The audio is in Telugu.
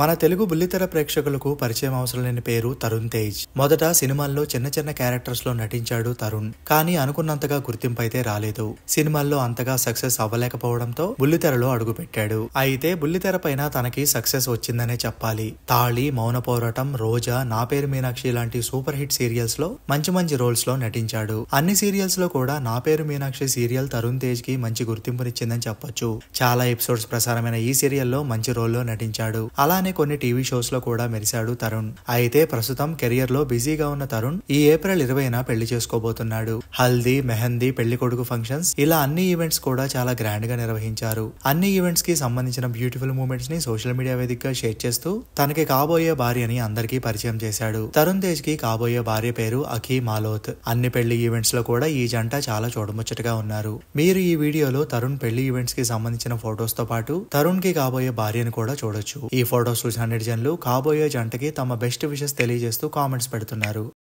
మన తెలుగు బుల్లితెర ప్రేక్షకులకు పరిచయం అవసరం లేని పేరు తరుణ్ తేజ్ మొదట సినిమాల్లో చిన్న చిన్న క్యారెక్టర్స్ లో నటించాడు తరుణ్ కానీ అనుకున్నంతగా గుర్తింపు అయితే రాలేదు సినిమాల్లో అంతగా సక్సెస్ అవ్వలేకపోవడంతో బుల్లితెరలో అడుగుపెట్టాడు అయితే బుల్లితెర పైన తనకి సక్సెస్ వచ్చిందనే చెప్పాలి తాళి మౌన పోరాటం రోజా నా పేరు మీనాక్షి లాంటి సూపర్ హిట్ సీరియల్స్ లో మంచి మంచి రోల్స్ లో నటించాడు అన్ని సీరియల్స్ లో కూడా నా పేరు మీనాక్షి సీరియల్ తరుణ్ తేజ్ కి మంచి గుర్తింపునిచ్చిందని చెప్పొచ్చు చాలా ఎపిసోడ్స్ ప్రసారమైన ఈ సీరియల్లో మంచి రోల్లో నటించాడు అలా అలానే కొన్ని టీవీ షోస్ లో కూడా మెరిశాడు తరుణ్ అయితే ప్రస్తుతం కెరియర్ లో బిజీగా ఉన్న తరుణ్ ఈ ఏప్రిల్ ఇరవైన పెళ్లి చేసుకోబోతున్నాడు హల్దీ మెహందీ పెళ్లి కొడుకు ఫంక్షన్స్ ఇలా అన్ని ఈవెంట్స్ కూడా చాలా గ్రాండ్ గా నిర్వహించారు అన్ని ఈవెంట్స్ కి సంబంధించిన బ్యూటిఫుల్ మూమెంట్స్ ని సోషల్ మీడియా వేదికగా షేర్ చేస్తూ తనకి కాబోయే భార్య అని అందరికీ పరిచయం చేశాడు తరుణ్ తేజ్ కి కాబోయే భార్య పేరు అఖీ మాలోత్ అన్ని పెళ్లి ఈవెంట్స్ లో కూడా ఈ జంట చాలా చూడముచ్చటగా ఉన్నారు మీరు ఈ వీడియోలో తరుణ్ పెళ్లి ఈవెంట్స్ కి సంబంధించిన ఫొటోస్ తో పాటు తరుణ్ కి కాబోయే భార్యను కూడా చూడొచ్చు ఈ ఫొటోస్ చూసిన నెటిజన్లు కాబోయే జంటకి తమ బెస్ట్ విషెస్ తెలియజేస్తూ కామెంట్స్ పెడుతున్నారు